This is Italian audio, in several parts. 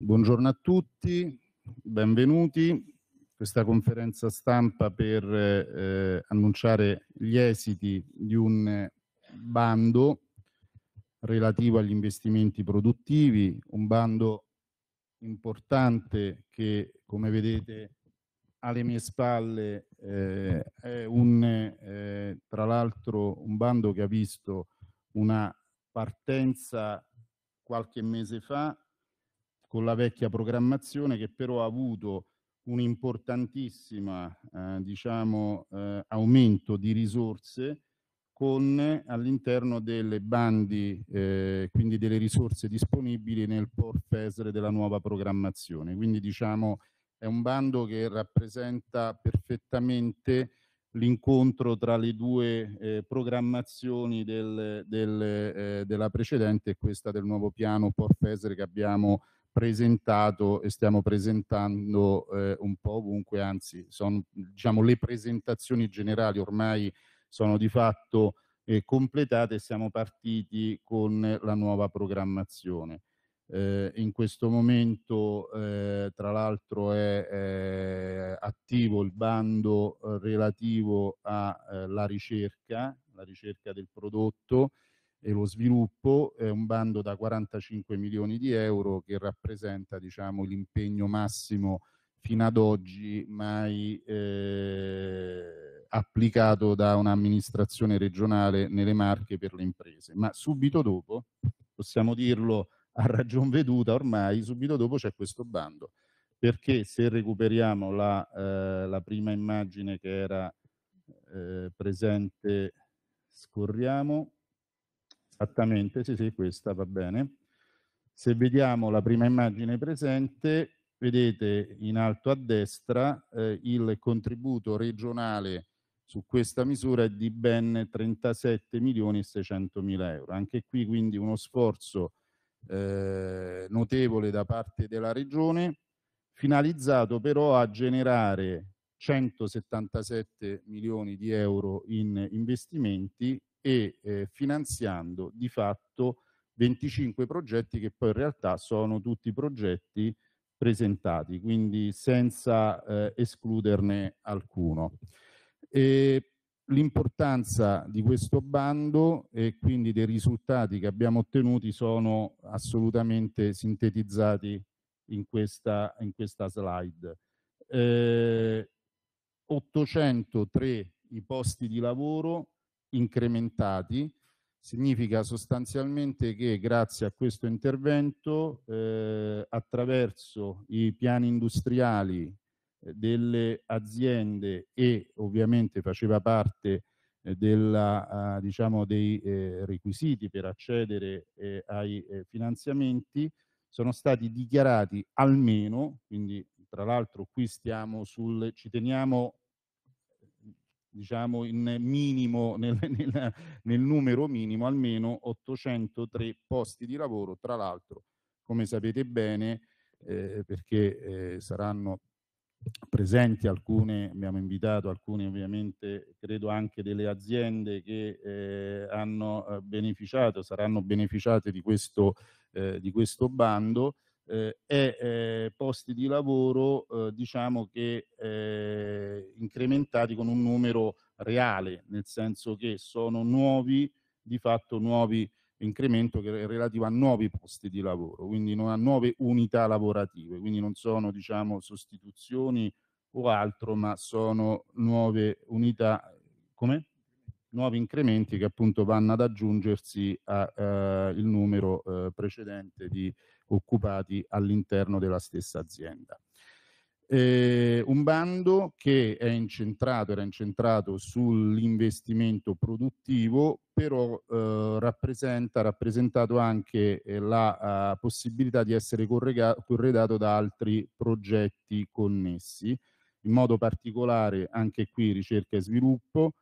Buongiorno a tutti, benvenuti. Questa conferenza stampa per eh, annunciare gli esiti di un bando relativo agli investimenti produttivi, un bando importante che come vedete alle mie spalle eh, è un, eh, tra l'altro un bando che ha visto una partenza qualche mese fa con la vecchia programmazione che però ha avuto un importantissimo eh, diciamo, eh, aumento di risorse con all'interno delle bandi, eh, quindi delle risorse disponibili nel portfesre della nuova programmazione. Quindi diciamo è un bando che rappresenta perfettamente l'incontro tra le due eh, programmazioni del, del, eh, della precedente e questa del nuovo piano Porfesere che abbiamo presentato e stiamo presentando eh, un po' ovunque, anzi sono, diciamo, le presentazioni generali ormai sono di fatto eh, completate e siamo partiti con la nuova programmazione. Eh, in questo momento eh, tra l'altro è, è attivo il bando eh, relativo alla eh, ricerca, la ricerca del prodotto, e lo sviluppo, è un bando da 45 milioni di euro che rappresenta diciamo, l'impegno massimo fino ad oggi mai eh, applicato da un'amministrazione regionale nelle marche per le imprese. Ma subito dopo, possiamo dirlo a ragion veduta ormai, subito dopo c'è questo bando. Perché se recuperiamo la, eh, la prima immagine che era eh, presente, scorriamo, Esattamente, sì, sì, questa va bene. Se vediamo la prima immagine presente, vedete in alto a destra eh, il contributo regionale su questa misura è di ben 37 milioni e 600 mila euro. Anche qui quindi uno sforzo eh, notevole da parte della regione, finalizzato però a generare 177 milioni di euro in investimenti e eh, finanziando di fatto 25 progetti che poi in realtà sono tutti progetti presentati, quindi senza eh, escluderne alcuno. L'importanza di questo bando e quindi dei risultati che abbiamo ottenuti sono assolutamente sintetizzati in questa, in questa slide. Eh, 803 i posti di lavoro, incrementati, significa sostanzialmente che grazie a questo intervento eh, attraverso i piani industriali eh, delle aziende e ovviamente faceva parte eh, della, ah, diciamo, dei eh, requisiti per accedere ai finanziamenti sono stati dichiarati almeno, quindi tra l'altro qui stiamo sul, ci teniamo diciamo in minimo, nel, nel, nel numero minimo, almeno 803 posti di lavoro, tra l'altro, come sapete bene, eh, perché eh, saranno presenti alcune, abbiamo invitato alcune ovviamente, credo anche delle aziende che eh, hanno eh, beneficiato, saranno beneficiate di questo, eh, di questo bando, eh, e eh, posti di lavoro eh, diciamo che eh, incrementati con un numero reale, nel senso che sono nuovi, di fatto nuovi incremento che è relativo a nuovi posti di lavoro, quindi non a nuove unità lavorative, quindi non sono diciamo sostituzioni o altro, ma sono nuove unità, come? nuovi incrementi che appunto vanno ad aggiungersi al eh, numero eh, precedente di occupati all'interno della stessa azienda. Eh, un bando che è incentrato, era incentrato sull'investimento produttivo, però eh, rappresenta, rappresentato anche eh, la uh, possibilità di essere corredato da altri progetti connessi, in modo particolare anche qui ricerca e sviluppo,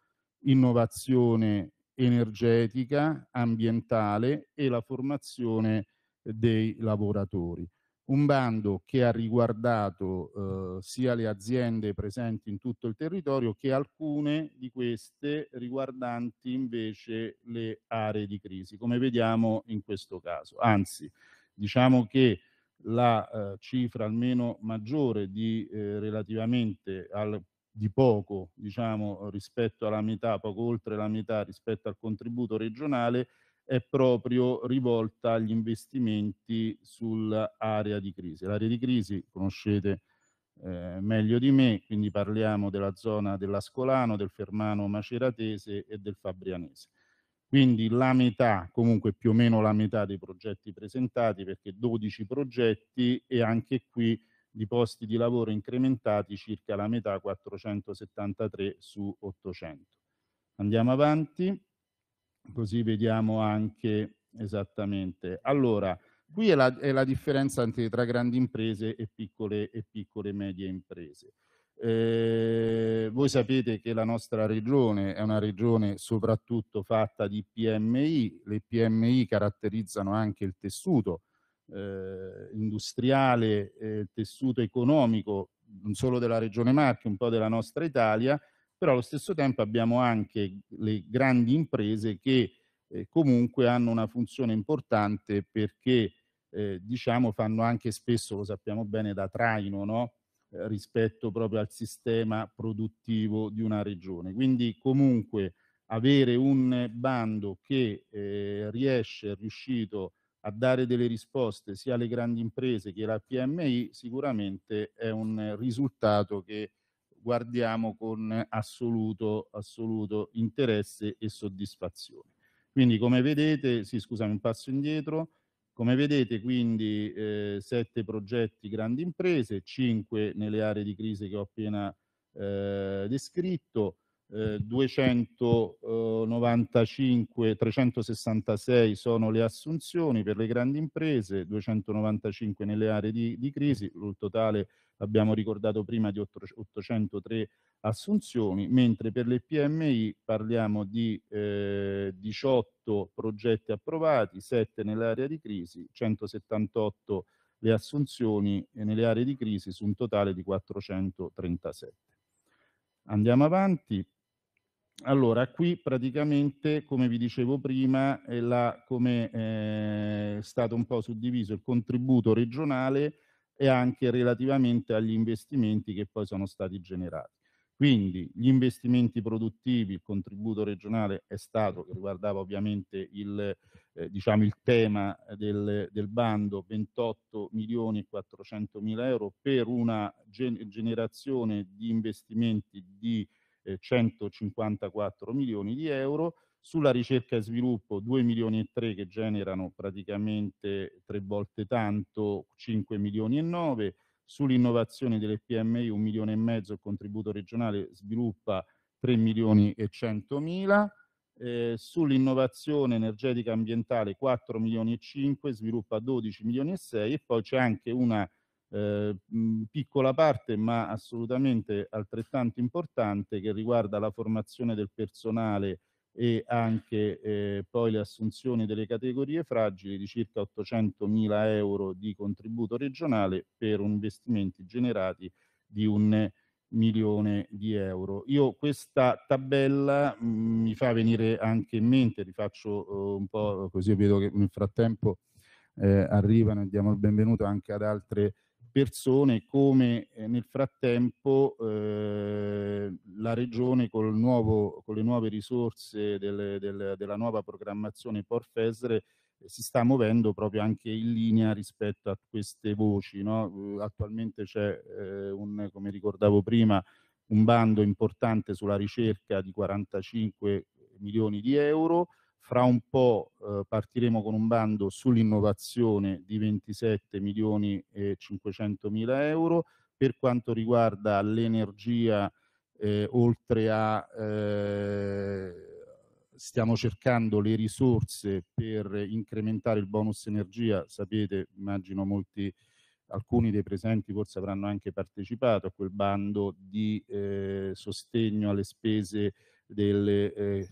innovazione energetica, ambientale e la formazione dei lavoratori. Un bando che ha riguardato eh, sia le aziende presenti in tutto il territorio che alcune di queste riguardanti invece le aree di crisi, come vediamo in questo caso. Anzi, diciamo che la eh, cifra almeno maggiore di, eh, relativamente al di poco diciamo, rispetto alla metà, poco oltre la metà rispetto al contributo regionale, è proprio rivolta agli investimenti sull'area di crisi. L'area di crisi conoscete eh, meglio di me, quindi parliamo della zona dell'Ascolano, del Fermano Maceratese e del Fabrianese. Quindi la metà, comunque più o meno la metà dei progetti presentati, perché 12 progetti e anche qui di posti di lavoro incrementati circa la metà, 473 su 800. Andiamo avanti così vediamo anche esattamente. Allora, qui è la, è la differenza tra grandi imprese e piccole e piccole medie imprese. Eh, voi sapete che la nostra regione è una regione soprattutto fatta di PMI, le PMI caratterizzano anche il tessuto eh, industriale, eh, il tessuto economico non solo della regione Marche, un po' della nostra Italia però allo stesso tempo abbiamo anche le grandi imprese che eh, comunque hanno una funzione importante perché eh, diciamo fanno anche spesso, lo sappiamo bene, da traino no? eh, rispetto proprio al sistema produttivo di una regione. Quindi comunque avere un bando che eh, riesce, è riuscito a dare delle risposte sia alle grandi imprese che alla PMI sicuramente è un risultato che guardiamo con assoluto, assoluto interesse e soddisfazione. Quindi come vedete, sì scusami un passo indietro, come vedete quindi eh, sette progetti grandi imprese, cinque nelle aree di crisi che ho appena eh, descritto, eh, 295, 366 eh, sono le assunzioni per le grandi imprese, 295 nelle aree di, di crisi, il totale è abbiamo ricordato prima di 803 assunzioni, mentre per le PMI parliamo di eh, 18 progetti approvati, 7 nell'area di crisi, 178 le assunzioni eh, nelle aree di crisi su un totale di 437. Andiamo avanti. Allora, qui praticamente, come vi dicevo prima, è la, come eh, è stato un po' suddiviso il contributo regionale e anche relativamente agli investimenti che poi sono stati generati. Quindi gli investimenti produttivi, il contributo regionale è stato, che riguardava ovviamente il, eh, diciamo il tema del, del, bando, 28 milioni e 400 mila euro per una gen generazione di investimenti di eh, 154 milioni di euro, sulla ricerca e sviluppo 2 milioni e 3 che generano praticamente tre volte tanto, 5 milioni e 9, sull'innovazione delle PMI 1 milione e mezzo, il contributo regionale sviluppa 3 milioni e 100 mila, eh, sull'innovazione energetica ambientale 4 milioni e 5, sviluppa 12 milioni e 6 e poi c'è anche una eh, piccola parte ma assolutamente altrettanto importante che riguarda la formazione del personale e anche eh, poi le assunzioni delle categorie fragili di circa 800.000 euro di contributo regionale per investimenti generati di un milione di euro. Io questa tabella mh, mm, mi fa venire anche in mente, rifaccio uh, un po' così, vedo che nel frattempo eh, arrivano e diamo il benvenuto anche ad altre persone come eh, nel frattempo eh, la Regione nuovo, con le nuove risorse del, del, della nuova programmazione Porfesre eh, si sta muovendo proprio anche in linea rispetto a queste voci. No? Eh, attualmente c'è, eh, un, come ricordavo prima, un bando importante sulla ricerca di 45 milioni di euro, fra un po' eh, partiremo con un bando sull'innovazione di 27 milioni e 500 mila euro. Per quanto riguarda l'energia, eh, oltre a eh, stiamo cercando le risorse per incrementare il bonus energia, sapete, immagino molti alcuni dei presenti forse avranno anche partecipato a quel bando di eh, sostegno alle spese delle eh,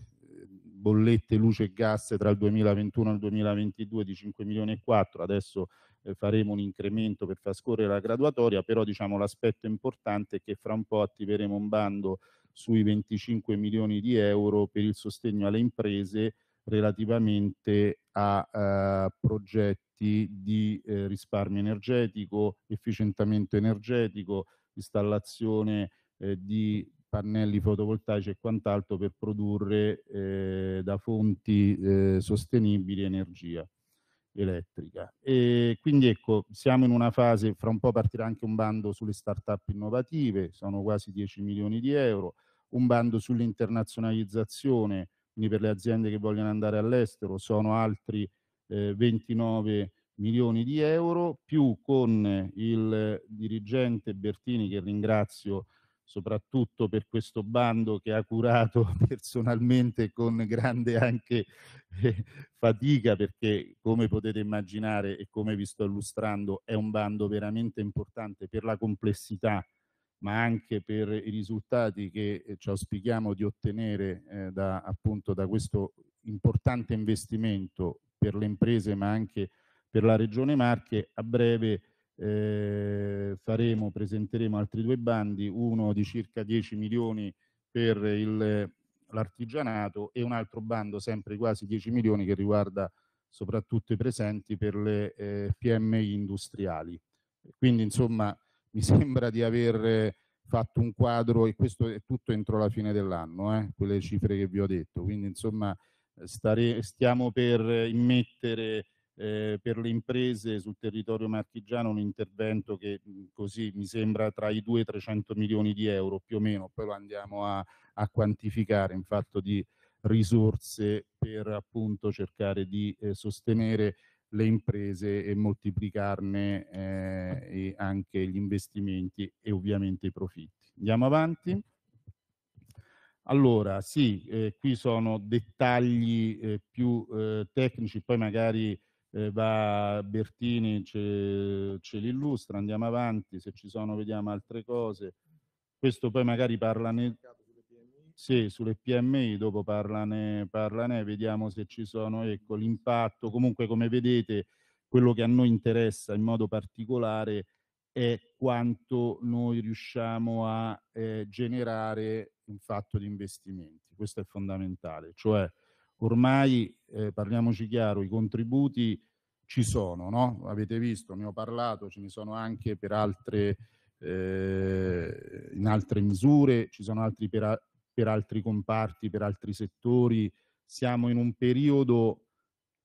bollette luce e gas tra il 2021 e il 2022 di 5 milioni e 4, adesso eh, faremo un incremento per far scorrere la graduatoria, però diciamo, l'aspetto importante è che fra un po' attiveremo un bando sui 25 milioni di euro per il sostegno alle imprese relativamente a eh, progetti di eh, risparmio energetico, efficientamento energetico, installazione eh, di pannelli fotovoltaici e quant'altro per produrre eh, da fonti eh, sostenibili energia elettrica. E quindi ecco, siamo in una fase, fra un po' partirà anche un bando sulle start-up innovative, sono quasi 10 milioni di euro, un bando sull'internazionalizzazione, quindi per le aziende che vogliono andare all'estero sono altri eh, 29 milioni di euro, più con il dirigente Bertini, che ringrazio soprattutto per questo bando che ha curato personalmente con grande anche eh, fatica perché come potete immaginare e come vi sto illustrando è un bando veramente importante per la complessità ma anche per i risultati che eh, ci auspichiamo di ottenere eh, da, appunto, da questo importante investimento per le imprese ma anche per la Regione Marche a breve eh, faremo, presenteremo altri due bandi, uno di circa 10 milioni per l'artigianato e un altro bando sempre quasi 10 milioni che riguarda soprattutto i presenti per le eh, PMI industriali. Quindi insomma mi sembra di aver fatto un quadro e questo è tutto entro la fine dell'anno, eh, quelle cifre che vi ho detto. Quindi insomma stare, stiamo per immettere eh, per le imprese sul territorio marchigiano un intervento che mm, così mi sembra tra i 2 e i 300 milioni di euro più o meno, poi lo andiamo a, a quantificare in fatto di risorse per appunto cercare di eh, sostenere le imprese e moltiplicarne eh, e anche gli investimenti e ovviamente i profitti. Andiamo avanti. Allora, sì, eh, qui sono dettagli eh, più eh, tecnici, poi magari eh, va Bertini ce, ce l'illustra, andiamo avanti, se ci sono vediamo altre cose. Questo poi magari parla ne, sì, sulle PMI, dopo parlane, parlane, vediamo se ci sono ecco, l'impatto. Comunque come vedete quello che a noi interessa in modo particolare è quanto noi riusciamo a eh, generare in fatto di investimenti. Questo è fondamentale, cioè ormai, eh, parliamoci chiaro, i contributi ci sono, no? avete visto, ne ho parlato, ce ne sono anche per altre, eh, in altre misure, ci sono altri per, a, per altri comparti, per altri settori, siamo in un periodo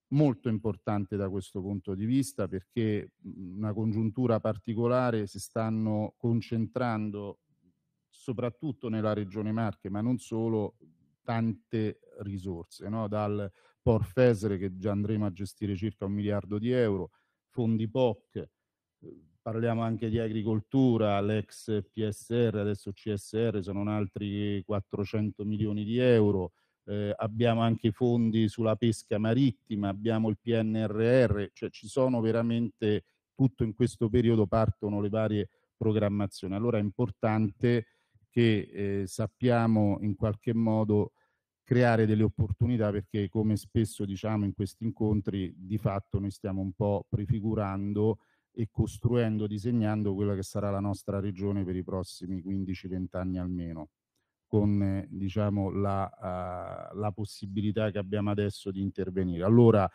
molto importante da questo punto di vista perché una congiuntura particolare si stanno concentrando soprattutto nella regione Marche, ma non solo, tante risorse, no? dal Porfesere che già andremo a gestire circa un miliardo di euro, fondi POC, uhm, parliamo anche di agricoltura, l'ex PSR, adesso CSR sono altri 400 milioni di euro, eh, abbiamo anche fondi sulla pesca marittima, abbiamo il PNRR, cioè ci sono veramente tutto in questo periodo partono le varie programmazioni. Allora è importante che eh, sappiamo in qualche modo creare delle opportunità perché come spesso diciamo in questi incontri di fatto noi stiamo un po' prefigurando e costruendo, disegnando quella che sarà la nostra regione per i prossimi 15-20 anni almeno, con eh, diciamo, la, uh, la, possibilità che abbiamo adesso di intervenire. Allora,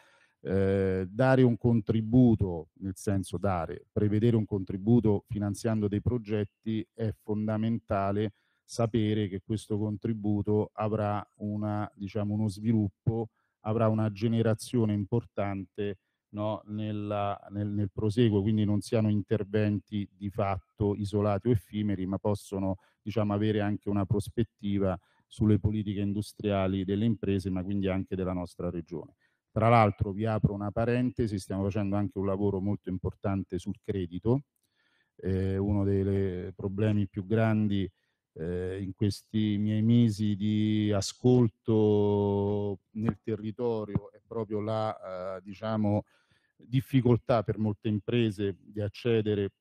eh, dare un contributo, nel senso dare, prevedere un contributo finanziando dei progetti è fondamentale sapere che questo contributo avrà una, diciamo, uno sviluppo, avrà una generazione importante no, nella, nel, nel, proseguo, quindi non siano interventi di fatto isolati o effimeri, ma possono diciamo, avere anche una prospettiva sulle politiche industriali delle imprese, ma quindi anche della nostra regione. Tra l'altro vi apro una parentesi, stiamo facendo anche un lavoro molto importante sul credito, eh, uno dei problemi più grandi eh, in questi miei mesi di ascolto nel territorio è proprio la eh, diciamo, difficoltà per molte imprese di accedere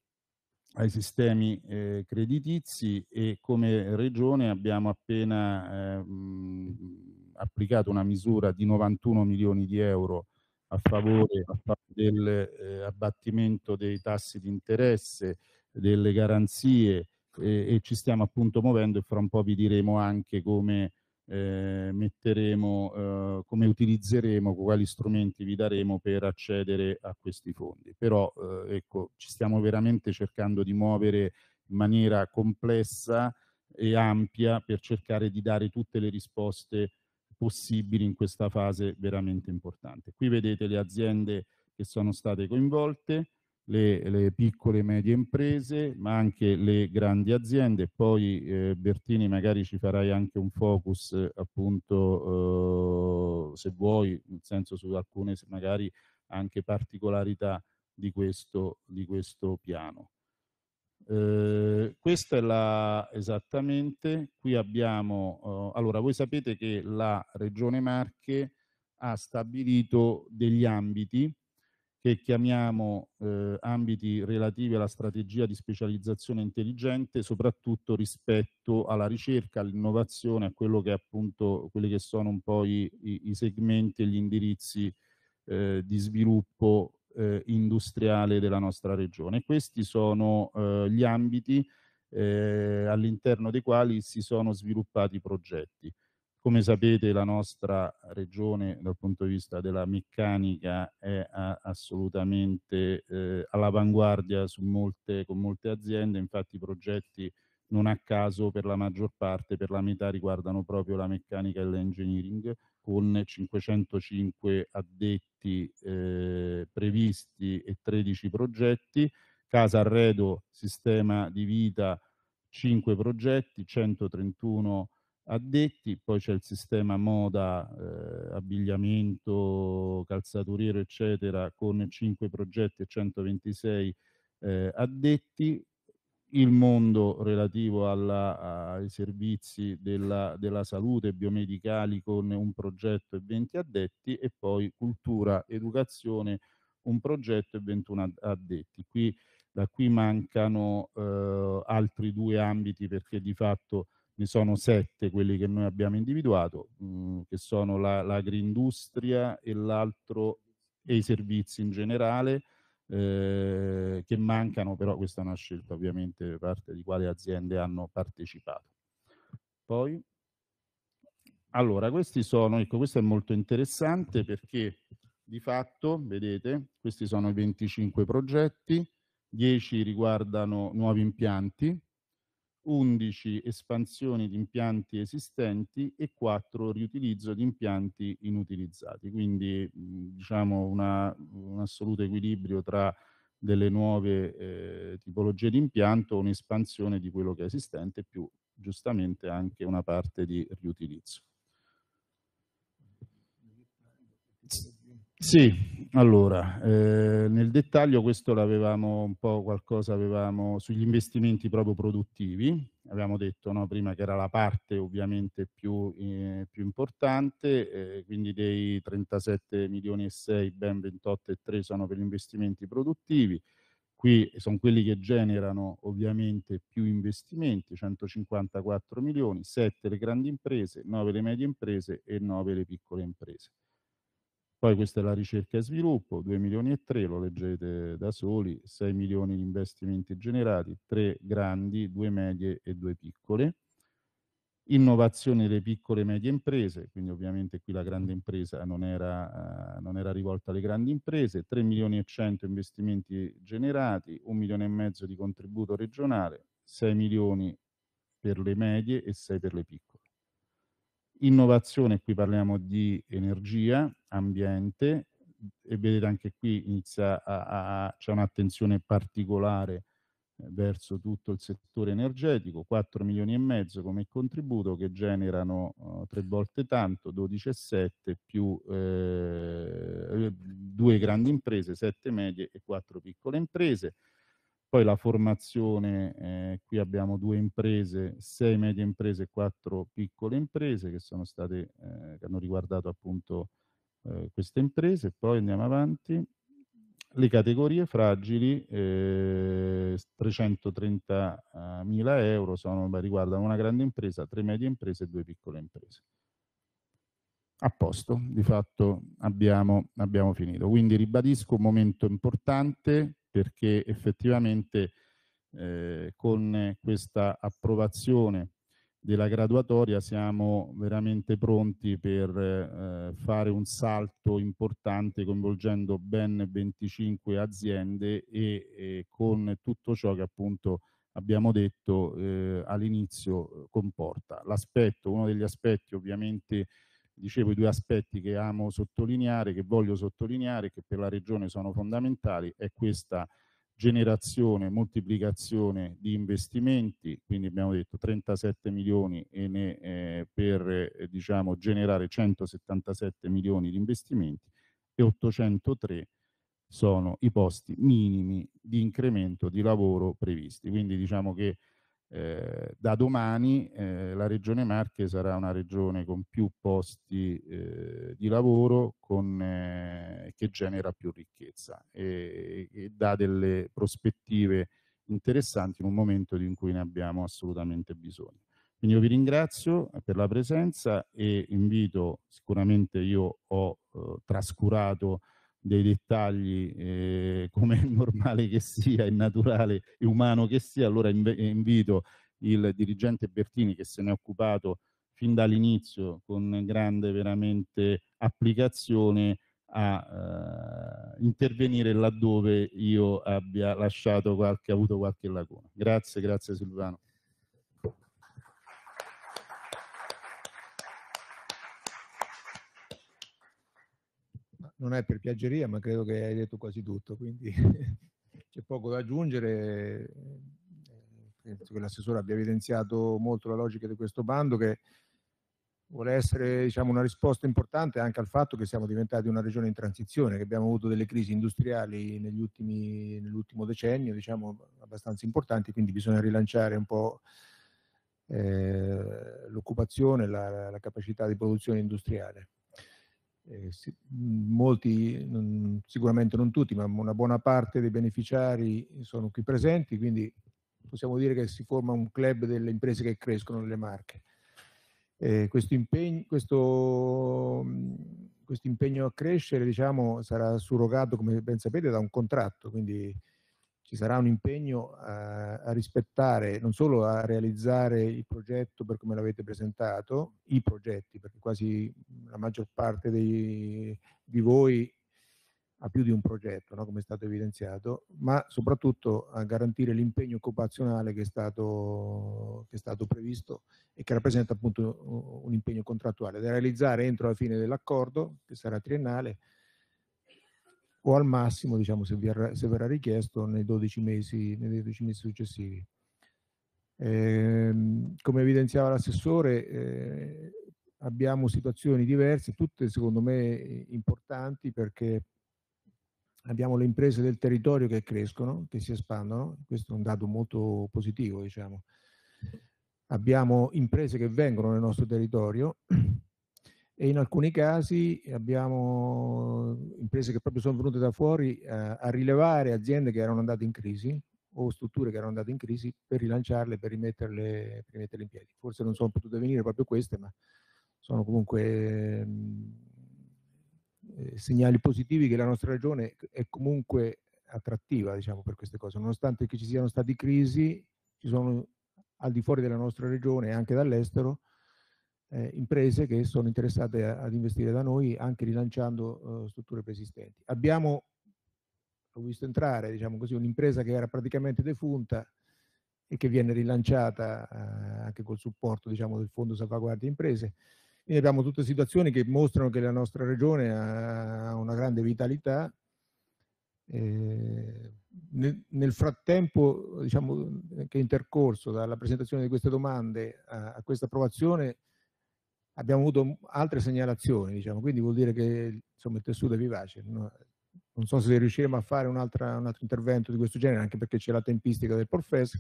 ai sistemi eh, creditizi e come regione abbiamo appena eh, mh, applicato una misura di 91 milioni di euro a favore dell'abbattimento eh, abbattimento dei tassi di interesse, delle garanzie, e, e, ci stiamo appunto muovendo e fra un po' vi diremo anche come eh, metteremo, eh, come utilizzeremo, quali strumenti vi daremo per accedere a questi fondi. Però eh, ecco, ci stiamo veramente cercando di muovere in maniera complessa e ampia per cercare di dare tutte le risposte possibili in questa fase veramente importante. Qui vedete le aziende che sono state coinvolte, le, le, piccole e medie imprese, ma anche le grandi aziende. Poi eh, Bertini magari ci farai anche un focus eh, appunto eh, se vuoi, nel senso su alcune magari anche particolarità di questo, di questo piano. Eh, questa è la esattamente, qui abbiamo, eh, allora voi sapete che la Regione Marche ha stabilito degli ambiti che chiamiamo eh, ambiti relativi alla strategia di specializzazione intelligente, soprattutto rispetto alla ricerca, all'innovazione, a quello che è appunto, quelli che sono un po' i, i segmenti e gli indirizzi eh, di sviluppo eh, industriale della nostra regione. Questi sono eh, gli ambiti eh, all'interno dei quali si sono sviluppati i progetti. Come sapete la nostra regione dal punto di vista della meccanica è eh, assolutamente eh, all'avanguardia con molte aziende, infatti i progetti non a caso per la maggior parte, per la metà riguardano proprio la meccanica e l'engineering con 505 addetti eh, previsti e 13 progetti, casa arredo sistema di vita 5 progetti, 131 progetti addetti, poi c'è il sistema moda, eh, abbigliamento, calzaturiero, eccetera, con 5 progetti e 126 eh, addetti, il mondo relativo alla, ai servizi della, della, salute biomedicali con un progetto e 20 addetti e poi cultura, educazione, un progetto e 21 addetti. Qui, da qui mancano eh, altri due ambiti perché di fatto ne sono sette quelli che noi abbiamo individuato, mh, mm, che sono l'agroindustria e l'altro e i servizi in generale, eh, che mancano, però questa è una scelta ovviamente da parte di quali aziende hanno partecipato. Poi, allora, questi sono, ecco, questo è molto interessante perché di fatto, vedete, questi sono i 25 progetti, 10 riguardano nuovi impianti, 11 espansioni di impianti esistenti e 4 riutilizzo di impianti inutilizzati. Quindi mhmm, diciamo una, un assoluto equilibrio tra delle nuove eh, tipologie di impianto, un'espansione di quello che è esistente più giustamente anche una parte di riutilizzo. Sì, allora, eh, nel dettaglio questo l'avevamo un po' qualcosa, avevamo sugli investimenti proprio produttivi, avevamo detto no, prima che era la parte ovviamente più, eh, più importante, eh, quindi dei 37 milioni e 6, ben 28 e 3 sono per gli investimenti produttivi, qui sono quelli che generano ovviamente più investimenti, 154 milioni, 7 le grandi imprese, 9 le medie imprese e 9 le piccole imprese. Poi questa è la ricerca e sviluppo, 2 milioni e 3, lo leggete da soli, 6 milioni di investimenti generati, 3 grandi, 2 medie e 2 piccole. Innovazione delle piccole e medie imprese, quindi ovviamente qui la grande impresa non era, eh, non era rivolta alle grandi imprese, 3 milioni e 100 investimenti generati, 1 milione e mezzo di contributo regionale, 6 milioni per le medie e 6 per le piccole innovazione, qui parliamo di energia, ambiente e vedete anche qui inizia a, a, c'è un'attenzione particolare eh, verso tutto il settore energetico, 4 milioni e mezzo come contributo che generano uh, tre volte tanto, 12,7 più eh, due grandi imprese, 7 medie e 4 piccole imprese. Poi la formazione, eh, qui abbiamo due imprese, sei medie imprese e quattro piccole imprese che, sono state, eh, che hanno riguardato appunto eh, queste imprese. Poi andiamo avanti. Le categorie fragili, 330.000 eh, euro, sono, beh, riguardano una grande impresa, tre medie imprese e due piccole imprese a posto, di fatto abbiamo, abbiamo, finito. Quindi ribadisco un momento importante perché effettivamente eh, con questa approvazione della graduatoria siamo veramente pronti per eh, fare un salto importante coinvolgendo ben 25 aziende e, e con tutto ciò che appunto abbiamo detto eh, all'inizio eh, comporta. L'aspetto, uno degli aspetti ovviamente dicevo i due aspetti che amo sottolineare, che voglio sottolineare, che per la Regione sono fondamentali, è questa generazione, moltiplicazione di investimenti, quindi abbiamo detto 37 milioni e ne, eh, per eh, diciamo, generare 177 milioni di investimenti e 803 sono i posti minimi di incremento di lavoro previsti. Quindi diciamo che eh, da domani eh, la Regione Marche sarà una regione con più posti eh, di lavoro con, eh, che genera più ricchezza e, e, dà delle prospettive interessanti in un momento in cui ne abbiamo assolutamente bisogno. Quindi io vi ringrazio eh, per la presenza e invito, sicuramente io ho eh, trascurato dei dettagli eh, come è normale che sia, è naturale e umano che sia, allora inv- eh, invito il dirigente Bertini che se ne è occupato fin dall'inizio con grande veramente applicazione a eh, intervenire laddove io abbia lasciato qualche, avuto qualche lacuna. Grazie, grazie Silvano. non è per piaggeria, ma credo che hai detto quasi tutto, quindi c'è poco da aggiungere. Penso che l'assessore abbia evidenziato molto la logica di questo bando che vuole essere diciamo, una risposta importante anche al fatto che siamo diventati una regione in transizione, che abbiamo avuto delle crisi industriali ultimi, nell'ultimo decennio diciamo, abbastanza importanti, quindi bisogna rilanciare un po' eh, l'occupazione, la, la capacità di produzione industriale eh, si, molti, non, sicuramente non tutti, ma una buona parte dei beneficiari sono qui presenti, quindi possiamo dire che si forma un club delle imprese che crescono nelle marche. Eh, questo, impegno, questo, questo, impegno, a crescere diciamo, sarà surrogato, come ben sapete, da un contratto, quindi ci sarà un impegno a, a, rispettare, non solo a realizzare il progetto per come l'avete presentato, i progetti, perché quasi la maggior parte dei, di voi ha più di un progetto, no? come è stato evidenziato, ma soprattutto a garantire l'impegno occupazionale che è, stato, che è stato previsto e che rappresenta appunto un impegno contrattuale, da realizzare entro la fine dell'accordo, che sarà triennale, o al massimo, diciamo, se, verrà, se verrà richiesto, nei 12 mesi, nei 12 mesi successivi. Eh, come evidenziava l'assessore, eh, abbiamo situazioni diverse, tutte secondo me importanti perché abbiamo le imprese del territorio che crescono, che si espandono, questo è un dato molto positivo, diciamo. Abbiamo imprese che vengono nel nostro territorio, e in alcuni casi abbiamo imprese che proprio sono venute da fuori a, eh, a rilevare aziende che erano andate in crisi o strutture che erano andate in crisi per rilanciarle, per rimetterle, per rimetterle in piedi. Forse non sono potute venire proprio queste, ma sono comunque eh, segnali positivi che la nostra regione è comunque attrattiva diciamo, per queste cose, nonostante che ci siano state crisi, ci sono al di fuori della nostra regione e anche dall'estero eh, imprese che sono interessate a, ad investire da noi anche rilanciando eh, strutture preesistenti. Abbiamo ho visto entrare diciamo così, un'impresa che era praticamente defunta e che viene rilanciata eh, anche col supporto diciamo, del Fondo Salvaguardia Imprese. Quindi abbiamo tutte situazioni che mostrano che la nostra regione ha una grande vitalità. Eh, nel, frattempo diciamo, eh, che è intercorso dalla presentazione di queste domande a, a questa approvazione abbiamo avuto altre segnalazioni, diciamo, quindi vuol dire che insomma, il tessuto è vivace. Non so se riusciremo a fare un, altra, un altro intervento di questo genere, anche perché c'è la tempistica del Porfes,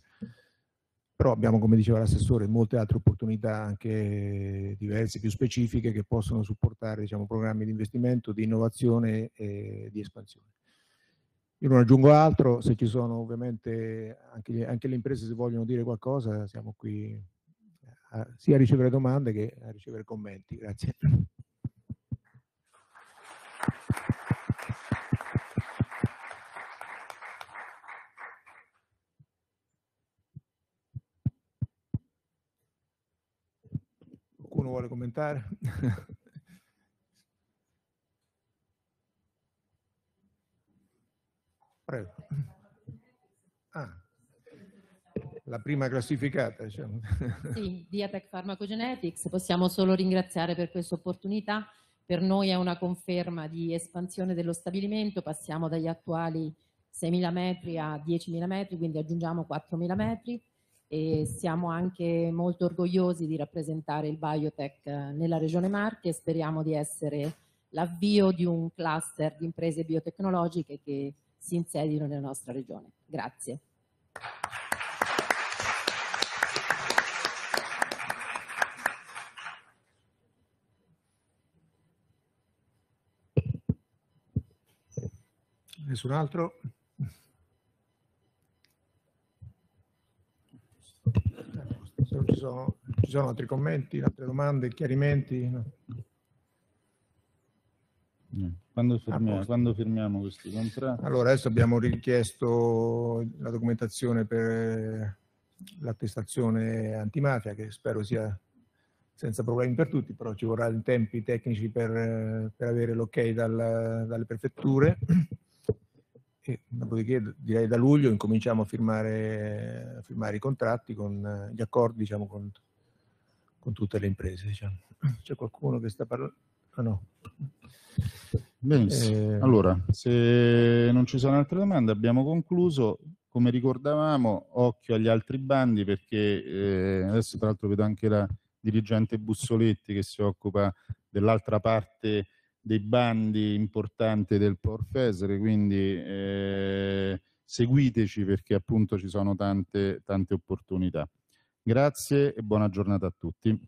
però abbiamo, come diceva l'assessore, molte altre opportunità anche diverse, più specifiche, che possono supportare diciamo, programmi di investimento, di innovazione e di espansione. Io non aggiungo altro, se ci sono ovviamente anche, anche le imprese se vogliono dire qualcosa, siamo qui sia a ricevere domande che a ricevere commenti. Grazie. Qualcuno vuole commentare? Prego la prima classificata. Diciamo. Sì, di Pharmacogenetics, possiamo solo ringraziare per questa opportunità. Per noi è una conferma di espansione dello stabilimento, passiamo dagli attuali 6.000 metri a 10.000 metri, quindi aggiungiamo 4.000 metri e siamo anche molto orgogliosi di rappresentare il biotech eh, nella regione Marche e speriamo di essere l'avvio di un cluster di imprese biotecnologiche che si insedino nella nostra regione. Grazie. Nessun altro? Se non ci sono, ci sono altri commenti, altre domande, chiarimenti? Quando firmiamo, quando firmiamo, questi contratti? Allora, adesso abbiamo richiesto la documentazione per l'attestazione antimafia, che spero sia senza problemi per tutti, però ci vorranno tempi tecnici per, per avere l'ok ok dalle prefetture dopodiché direi da luglio incominciamo a firmare, a firmare i contratti con gli accordi diciamo, con, con, tutte le imprese. Diciamo. C'è qualcuno che sta parlando? Ah, no. Bene, eh... allora se non ci sono altre domande abbiamo concluso. Come ricordavamo, occhio agli altri bandi perché eh, adesso tra l'altro vedo anche la dirigente Bussoletti che si occupa dell'altra parte dei bandi importanti del Porfesere, quindi eh, seguiteci perché appunto ci sono tante, tante opportunità. Grazie e buona giornata a tutti.